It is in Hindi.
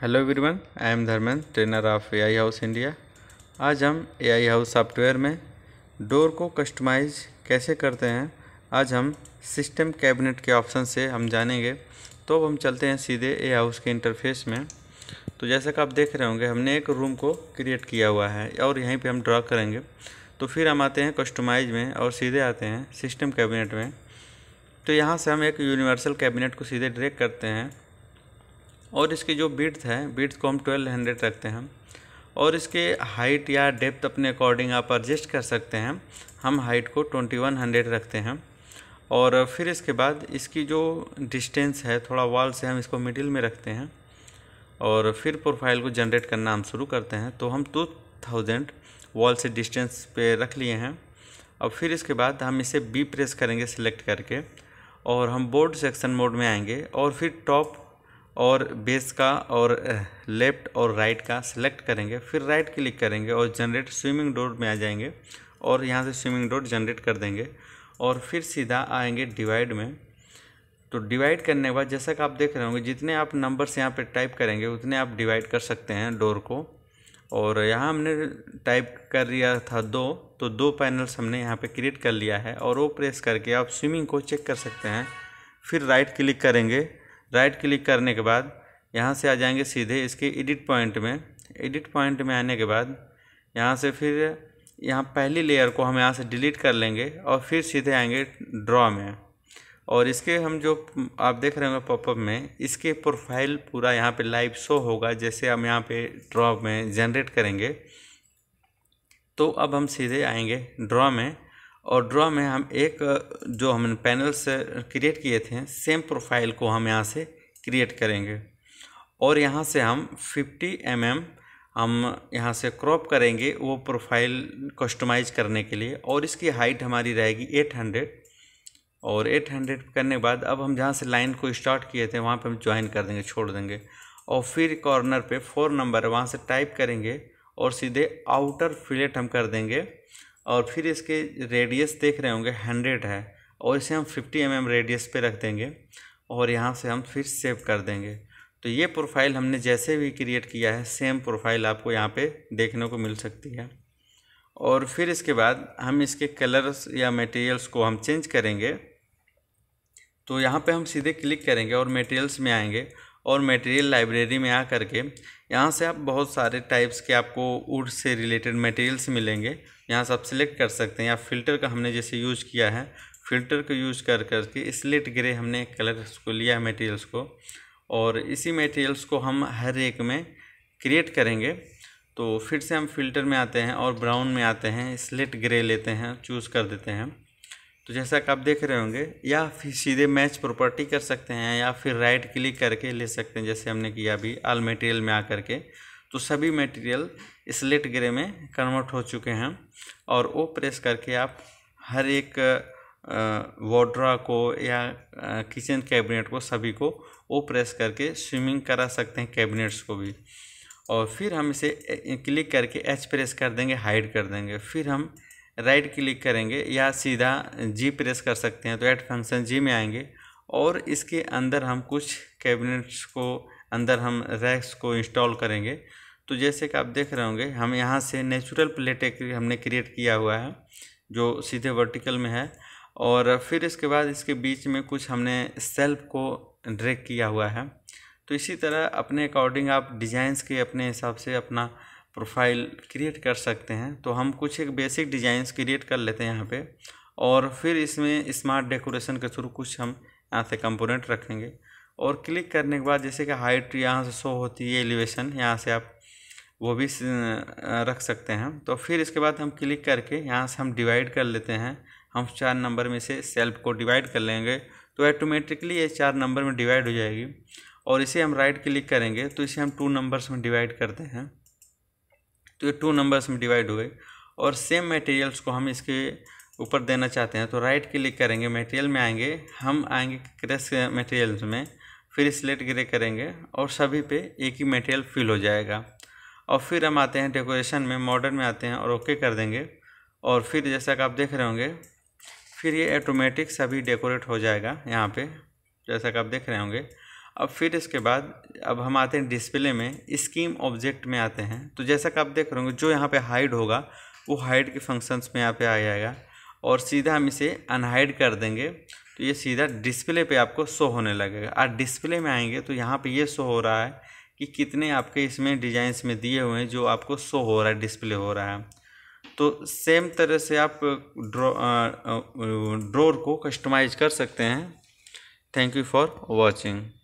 hello everyone I am Dharmendra trainer of AI house India आज हम एआई हाउस सॉफ्टवेयर में डोर को कस्टमाइज कैसे करते हैं आज हम सिस्टम कैबिनेट के ऑप्शन से हम जानेंगे तो अब हम चलते हैं सीधे ए हाउस के इंटरफेस में तो जैसा कि आप देख रहे होंगे हमने एक रूम को क्रिएट किया हुआ है और यहीं पर हम ड्रा करेंगे तो फिर हम आते हैं कस्टमाइज में और सीधे आते हैं सिस्टम कैबिनेट में तो यहाँ से हम एक यूनिवर्सल कैबिनेट को सीधे ड्रेक करते हैं और इसकी जो बीट्स है बीट्स को हम ट्वेल्व हंड्रेड रखते हैं और इसके हाइट या डेप्थ अपने अकॉर्डिंग आप एडजस्ट कर सकते हैं हम हाइट को ट्वेंटी वन हंड्रेड रखते हैं और फिर इसके बाद इसकी जो डिस्टेंस है थोड़ा वॉल से हम इसको मिडिल में रखते हैं और फिर प्रोफाइल को जनरेट करना हम शुरू करते हैं तो हम टू थाउजेंड वॉल से डिस्टेंस पे रख लिए हैं और फिर इसके बाद हम इसे बी प्रेस करेंगे सिलेक्ट करके और हम बोर्ड सेक्शन मोड में आएंगे और फिर टॉप और बेस का और लेफ़्ट eh, और राइट का सिलेक्ट करेंगे फिर राइट क्लिक करेंगे और जनरेट स्विमिंग डोर में आ जाएंगे और यहाँ से स्विमिंग डोर जनरेट कर देंगे और फिर सीधा आएंगे डिवाइड में तो डिवाइड करने के बाद जैसा कि आप देख रहे होंगे जितने आप नंबर्स यहाँ पर टाइप करेंगे उतने आप डिवाइड कर सकते हैं डोर को और यहाँ हमने टाइप कर लिया था दो तो दो पैनल्स हमने यहाँ पे क्रिएट कर लिया है और वो प्रेस करके आप स्विमिंग को चेक कर सकते हैं फिर राइट क्लिक करेंगे राइट क्लिक करने के बाद यहाँ से आ जाएंगे सीधे इसके एडिट पॉइंट में एडिट पॉइंट में आने के बाद यहाँ से फिर यहाँ पहली लेयर को हम यहाँ से डिलीट कर लेंगे और फिर सीधे आएंगे ड्रॉ में और इसके हम जो आप देख रहे होंगे पॉपअप में इसके प्रोफाइल पूरा यहाँ पे लाइव शो होगा जैसे हम यहाँ पे ड्रॉ में जनरेट करेंगे तो अब हम सीधे आएंगे ड्रॉ में और ड्रॉ में हम एक जो हमने पैनल्स क्रिएट किए थे सेम प्रोफाइल को हम यहाँ से क्रिएट करेंगे और यहाँ से हम 50 एम mm हम यहाँ से क्रॉप करेंगे वो प्रोफाइल कस्टमाइज करने के लिए और इसकी हाइट हमारी रहेगी 800 और 800 करने के बाद अब हम जहाँ से लाइन को स्टार्ट किए थे वहाँ पे हम ज्वाइन कर देंगे छोड़ देंगे और फिर कॉर्नर पे फोर नंबर वहाँ से टाइप करेंगे और सीधे आउटर फिलेट हम कर देंगे और फिर इसके रेडियस देख रहे होंगे हंड्रेड है और इसे हम फिफ्टी एम रेडियस पे रख देंगे और यहाँ से हम फिर सेव कर देंगे तो ये प्रोफाइल हमने जैसे भी क्रिएट किया है सेम प्रोफाइल आपको यहाँ पे देखने को मिल सकती है और फिर इसके बाद हम इसके कलर्स या मटेरियल्स को हम चेंज करेंगे तो यहाँ पे हम सीधे क्लिक करेंगे और मटेरियल्स में आएंगे और मटेरियल लाइब्रेरी में आ करके यहाँ से आप बहुत सारे टाइप्स के आपको वुड से रिलेटेड मटेरियल्स मिलेंगे यहाँ से आप सिलेक्ट कर सकते हैं या फिल्टर का हमने जैसे यूज किया है फिल्टर को यूज कर करके स्लेट ग्रे हमने कलर को लिया है मटेरियल्स को और इसी मटेरियल्स को हम हर एक में क्रिएट करेंगे तो फिर से हम फिल्टर में आते हैं और ब्राउन में आते हैं स्लेट ग्रे लेते हैं चूज़ कर देते हैं तो जैसा कि आप देख रहे होंगे या फिर सीधे मैच प्रॉपर्टी कर सकते हैं या फिर राइट क्लिक करके ले सकते हैं जैसे हमने किया अभी आल मटेरियल में आकर के तो सभी मटेरियल स्लेट ग्रे में कन्वर्ट हो चुके हैं और वो प्रेस करके आप हर एक वॉड्रा को या किचन कैबिनेट को सभी को वो प्रेस करके स्विमिंग करा सकते हैं कैबिनेट्स को भी और फिर हम इसे क्लिक करके एच प्रेस कर देंगे हाइड कर देंगे फिर हम राइट क्लिक करेंगे या सीधा जी प्रेस कर सकते हैं तो ऐड फंक्शन जी में आएंगे और इसके अंदर हम कुछ कैबिनेट्स को अंदर हम रैक्स को इंस्टॉल करेंगे तो जैसे कि आप देख रहे होंगे हम यहाँ से नेचुरल प्लेट एक हमने क्रिएट किया हुआ है जो सीधे वर्टिकल में है और फिर इसके बाद इसके बीच में कुछ हमने सेल्फ को ड्रैग किया हुआ है तो इसी तरह अपने अकॉर्डिंग आप डिज़ाइंस के अपने हिसाब से अपना प्रोफाइल क्रिएट कर सकते हैं तो हम कुछ एक बेसिक डिज़ाइंस क्रिएट कर लेते हैं यहाँ पे और फिर इसमें स्मार्ट डेकोरेशन के थ्रू कुछ हम यहाँ से कंपोनेंट रखेंगे और क्लिक करने के बाद जैसे कि हाइट यहाँ से शो होती है एलिवेशन यहाँ से आप वो भी रख सकते हैं तो फिर इसके बाद हम क्लिक करके यहाँ से हम डिवाइड कर लेते हैं हम चार नंबर में से सेल्फ को डिवाइड कर लेंगे तो ऐटोमेटिकली ये चार नंबर में डिवाइड हो जाएगी और इसे हम राइट क्लिक करेंगे तो इसे हम टू नंबर्स में डिवाइड करते हैं तो ये टू नंबर्स में डिवाइड हो गई और सेम मटेरियल्स को हम इसके ऊपर देना चाहते हैं तो राइट क्लिक करेंगे मटेरियल में आएंगे हम आएंगे क्रेस मटेरियल्स में फिर स्लेट ग्रे करेंगे और सभी पे एक ही मटेरियल फिल हो जाएगा और फिर हम आते हैं डेकोरेशन में मॉडर्न में आते हैं और ओके कर देंगे और फिर जैसा कि आप देख रहे होंगे फिर ये ऑटोमेटिक सभी डेकोरेट हो जाएगा यहाँ पर जैसा कि आप देख रहे होंगे अब फिर इसके बाद अब हम आते हैं डिस्प्ले में स्कीम ऑब्जेक्ट में आते हैं तो जैसा कि आप देख रहे होंगे जो यहाँ पे हाइड होगा वो हाइड के फंक्शंस में यहाँ पे आ जाएगा और सीधा हम इसे अनहाइड कर देंगे तो ये सीधा डिस्प्ले पे आपको शो होने लगेगा और डिस्प्ले में आएंगे तो यहाँ पे ये शो हो रहा है कि कितने आपके इसमें डिजाइंस में दिए हुए हैं जो आपको शो हो रहा है डिस्प्ले हो रहा है तो सेम तरह से आप ड्रॉ ड्रोर को कस्टमाइज कर सकते हैं थैंक यू फॉर वॉचिंग